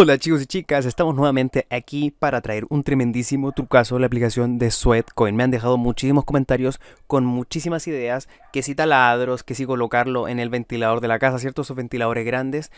Hola chicos y chicas, estamos nuevamente aquí para traer un tremendísimo trucazo de la aplicación de Sweatcoin. Me han dejado muchísimos comentarios con muchísimas ideas, que si taladros, que si colocarlo en el ventilador de la casa, ¿cierto? Esos ventiladores grandes,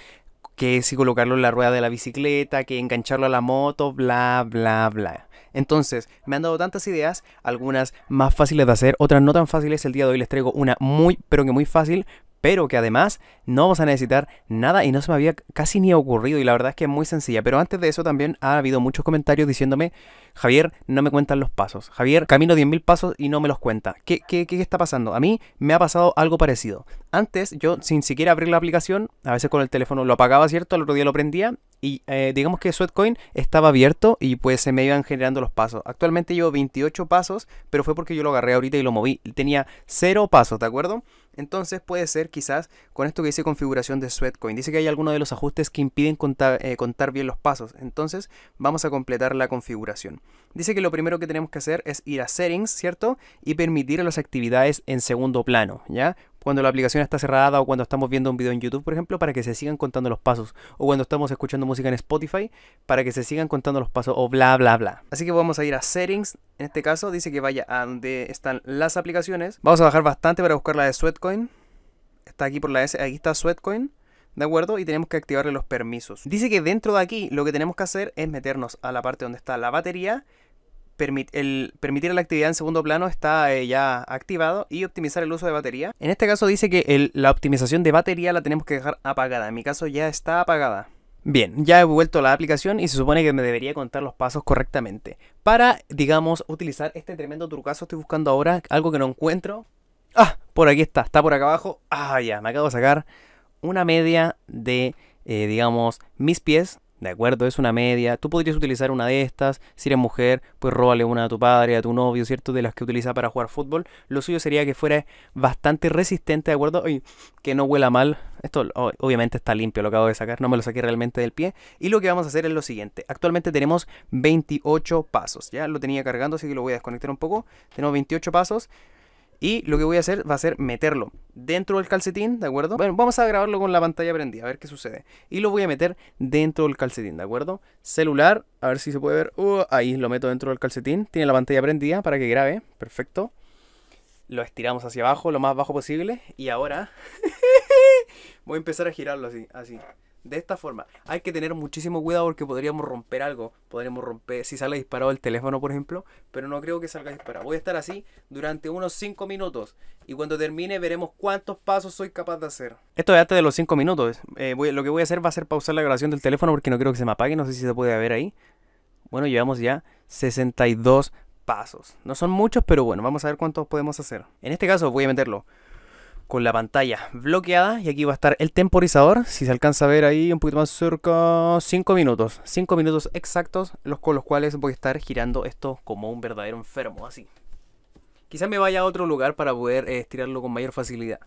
que si colocarlo en la rueda de la bicicleta, que engancharlo a la moto, bla, bla, bla. Entonces, me han dado tantas ideas, algunas más fáciles de hacer, otras no tan fáciles. El día de hoy les traigo una muy, pero que muy fácil, pero que además no vamos a necesitar nada y no se me había casi ni ocurrido y la verdad es que es muy sencilla. Pero antes de eso también ha habido muchos comentarios diciéndome, Javier, no me cuentan los pasos. Javier, camino 10.000 pasos y no me los cuenta. ¿Qué, ¿Qué, qué, está pasando? A mí me ha pasado algo parecido. Antes yo sin siquiera abrir la aplicación, a veces con el teléfono lo apagaba, ¿cierto? Al otro día lo prendía y eh, digamos que Sweatcoin estaba abierto y pues se me iban generando los pasos. Actualmente llevo 28 pasos, pero fue porque yo lo agarré ahorita y lo moví. Tenía 0 pasos, ¿de acuerdo? Entonces puede ser quizás con esto que dice configuración de Sweatcoin. Dice que hay algunos de los ajustes que impiden eh, contar, bien los pasos. Entonces vamos a completar la configuración. Dice que lo primero que tenemos que hacer es ir a settings, ¿cierto? Y permitir las actividades en segundo plano, ¿ya? cuando la aplicación está cerrada o cuando estamos viendo un video en YouTube, por ejemplo, para que se sigan contando los pasos. O cuando estamos escuchando música en Spotify, para que se sigan contando los pasos. O bla, bla, bla. Así que vamos a ir a settings. En este caso dice que vaya a donde están las aplicaciones. Vamos a bajar bastante para buscar la de Sweatcoin. Está aquí por la S. Aquí está Sweatcoin. ¿De acuerdo? Y tenemos que activarle los permisos. Dice que dentro de aquí lo que tenemos que hacer es meternos a la parte donde está la batería el permitir la actividad en segundo plano está eh, ya activado y optimizar el uso de batería. En este caso dice que la optimización de batería la tenemos que dejar apagada. En mi caso ya está apagada. Bien, ya he vuelto a la aplicación y se supone que me debería contar los pasos correctamente. Para, digamos, utilizar este tremendo trucazo, estoy buscando ahora algo que no encuentro. Ah, por aquí está, está por acá abajo. Ah, ya, me acabo de sacar una media de, eh, digamos, mis pies ¿De acuerdo? Es una media. Tú podrías utilizar una de estas. Si eres mujer, pues róbale una a tu padre, a tu novio, ¿cierto? De las que utiliza para jugar fútbol. Lo suyo sería que fuera bastante resistente, ¿de acuerdo? Y que no huela mal. Esto obviamente está limpio, lo acabo de sacar. No me lo saqué realmente del pie. Y lo que vamos a hacer es lo siguiente. Actualmente tenemos 28 pasos. Ya lo tenía cargando, así que lo voy a desconectar un poco. Tenemos 28 pasos. Y lo que voy a hacer va a ser meterlo dentro del calcetín, ¿de acuerdo? Bueno, vamos a grabarlo con la pantalla prendida, a ver qué sucede. Y lo voy a meter dentro del calcetín, ¿de acuerdo? Celular, a ver si se puede ver. Uh, ahí lo meto dentro del calcetín. Tiene la pantalla prendida para que grabe. Perfecto. Lo estiramos hacia abajo, lo más bajo posible. Y ahora voy a empezar a girarlo así, así de esta forma. Hay que tener muchísimo cuidado porque podríamos romper algo. Podríamos romper, si sale disparado el teléfono, por ejemplo, pero no creo que salga disparado. Voy a estar así durante unos 5 minutos y cuando termine veremos cuántos pasos soy capaz de hacer. Esto es antes de los 5 minutos. Eh, lo que voy a hacer va a ser pausar la grabación del teléfono porque no creo que se me apague. No sé si se puede ver ahí. Bueno, llevamos ya 62 pasos. No son muchos, pero bueno, vamos a ver cuántos podemos hacer. En este caso voy a meterlo con la pantalla bloqueada y aquí va a estar el temporizador, si se alcanza a ver ahí un poquito más cerca, 5 minutos, 5 minutos exactos los con los cuales voy a estar girando esto como un verdadero enfermo, así. Quizás me vaya a otro lugar para poder eh, estirarlo con mayor facilidad.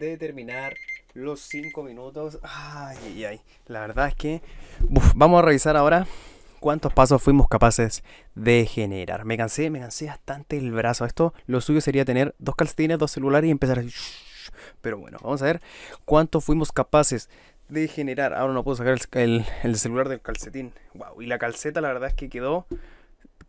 de terminar los 5 minutos. Ay, ay, ay, la verdad es que vamos a revisar ahora cuántos pasos fuimos capaces de generar. Me cansé, me cansé bastante el brazo. Esto lo suyo sería tener dos calcetines, dos celulares y empezar Pero bueno, vamos a ver cuántos fuimos capaces de generar. Ahora no puedo sacar el, el celular del calcetín. Wow, y la calceta la verdad es que quedó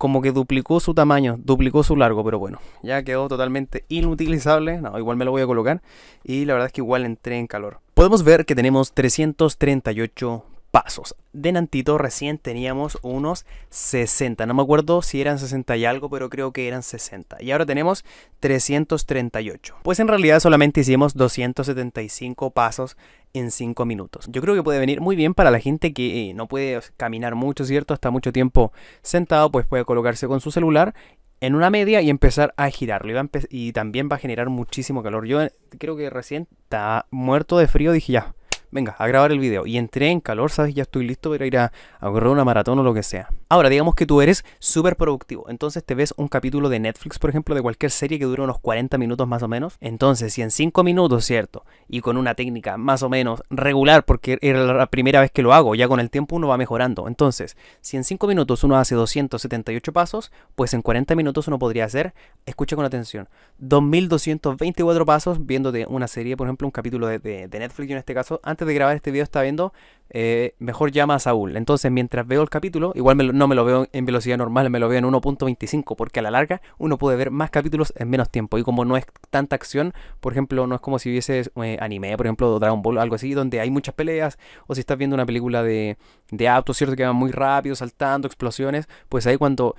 como que duplicó su tamaño, duplicó su largo, pero bueno, ya quedó totalmente inutilizable. No, igual me lo voy a colocar. Y la verdad es que igual entré en calor. Podemos ver que tenemos 338 pasos. De Nantito recién teníamos unos 60. No me acuerdo si eran 60 y algo, pero creo que eran 60. Y ahora tenemos 338. Pues en realidad solamente hicimos 275 pasos en 5 minutos. Yo creo que puede venir muy bien para la gente que eh, no puede caminar mucho, ¿cierto? Está mucho tiempo sentado, pues puede colocarse con su celular en una media y empezar a girarlo. y también va a generar muchísimo calor. Yo creo que recién está muerto de frío, dije ya venga, a grabar el video. Y entré en calor, ¿sabes? Ya estoy listo para ir a, correr una maratón o lo que sea. Ahora, digamos que tú eres súper productivo. Entonces te ves un capítulo de Netflix, por ejemplo, de cualquier serie que dura unos 40 minutos más o menos. Entonces, si en 5 minutos, ¿cierto? Y con una técnica más o menos regular, porque era la primera vez que lo hago, ya con el tiempo uno va mejorando. Entonces, si en 5 minutos uno hace 278 pasos, pues en 40 minutos uno podría hacer, escucha con atención, 2224 pasos viendo de una serie, por ejemplo, un capítulo de, Netflix, yo en este caso, antes de grabar este video está viendo eh, Mejor llama a Saúl. Entonces, mientras veo el capítulo, igual no me lo veo en velocidad normal, me lo veo en 1.25, porque a la larga uno puede ver más capítulos en menos tiempo. Y como no es tanta acción, por ejemplo, no es como si hubiese eh, anime, por ejemplo, Dragon Ball o algo así, donde hay muchas peleas, o si estás viendo una película de, de autos, ¿cierto? Que van muy rápido, saltando, explosiones, pues ahí cuando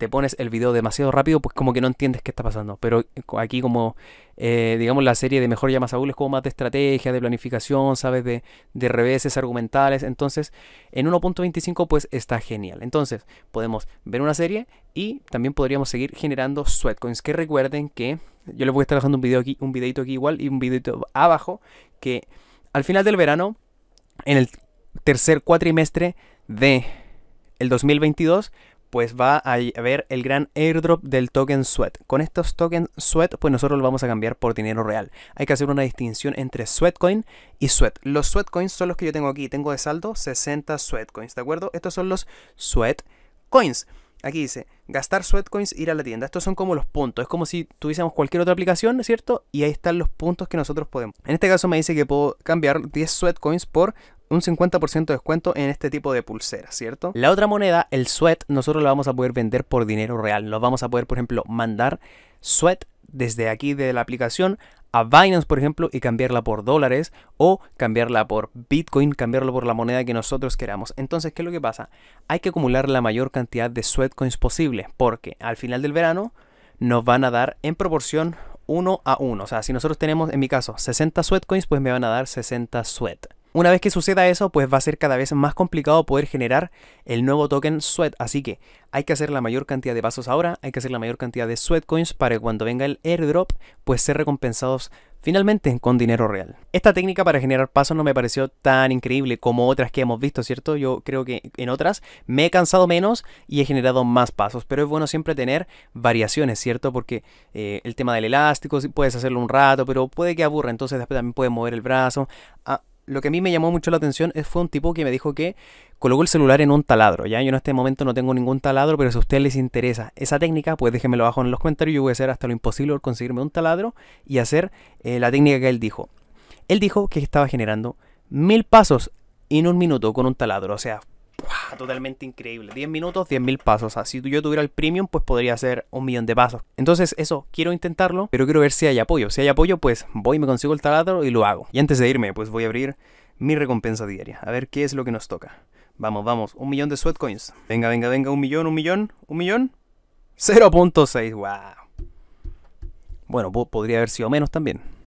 te pones el video demasiado rápido, pues como que no entiendes qué está pasando. Pero eh, aquí como, eh, digamos, la serie de Mejor llamas Saúl es como más de estrategia, de planificación, ¿sabes? De, de reveses argumentales. Entonces, en 1.25 pues está genial. Entonces, podemos ver una serie y también podríamos seguir generando sweatcoins. Que recuerden que yo les voy a estar dejando un video aquí, un videito aquí igual y un videito abajo, que al final del verano, en el tercer cuatrimestre de el 2022, pues va a haber el gran airdrop del token sweat. Con estos tokens sweat, pues nosotros los vamos a cambiar por dinero real. Hay que hacer una distinción entre sweatcoin y sweat. Los sweatcoins son los que yo tengo aquí. Tengo de saldo 60 coins, ¿de acuerdo? Estos son los coins. Aquí dice, gastar sweatcoins, ir a la tienda. Estos son como los puntos. Es como si tuviésemos cualquier otra aplicación, ¿cierto? Y ahí están los puntos que nosotros podemos. En este caso me dice que puedo cambiar 10 sweatcoins por un 50% de descuento en este tipo de pulsera, ¿cierto? La otra moneda, el sweat, nosotros la vamos a poder vender por dinero real. Nos vamos a poder, por ejemplo, mandar sweat desde aquí de la aplicación a Binance, por ejemplo, y cambiarla por dólares o cambiarla por Bitcoin, cambiarlo por la moneda que nosotros queramos. Entonces, ¿qué es lo que pasa? Hay que acumular la mayor cantidad de sweatcoins posible porque al final del verano nos van a dar en proporción uno a uno. O sea, si nosotros tenemos, en mi caso, 60 sweatcoins, pues me van a dar 60 sweat. Una vez que suceda eso, pues va a ser cada vez más complicado poder generar el nuevo token Sweat. Así que hay que hacer la mayor cantidad de pasos ahora, hay que hacer la mayor cantidad de Sweat Coins para que cuando venga el airdrop, pues ser recompensados finalmente con dinero real. Esta técnica para generar pasos no me pareció tan increíble como otras que hemos visto, ¿cierto? Yo creo que en otras me he cansado menos y he generado más pasos, pero es bueno siempre tener variaciones, ¿cierto? Porque eh, el tema del elástico, puedes hacerlo un rato, pero puede que aburra, entonces después también puedes mover el brazo. Ah, lo que a mí me llamó mucho la atención fue un tipo que me dijo que colocó el celular en un taladro. Ya yo en este momento no tengo ningún taladro, pero si a ustedes les interesa esa técnica, pues déjenmelo abajo en los comentarios. Yo voy a hacer hasta lo imposible por conseguirme un taladro y hacer eh, la técnica que él dijo. Él dijo que estaba generando mil pasos en un minuto con un taladro. O sea, Ah, totalmente increíble. 10 minutos, 10.000 pasos. así si yo tuviera el premium, pues podría ser un millón de pasos. Entonces, eso, quiero intentarlo, pero quiero ver si hay apoyo. Si hay apoyo, pues voy, me consigo el taladro y lo hago. Y antes de irme, pues voy a abrir mi recompensa diaria. A ver qué es lo que nos toca. Vamos, vamos, un millón de sweatcoins. Venga, venga, venga, un millón, un millón, un millón. 0.6, wow. Bueno, podría haber sido menos también.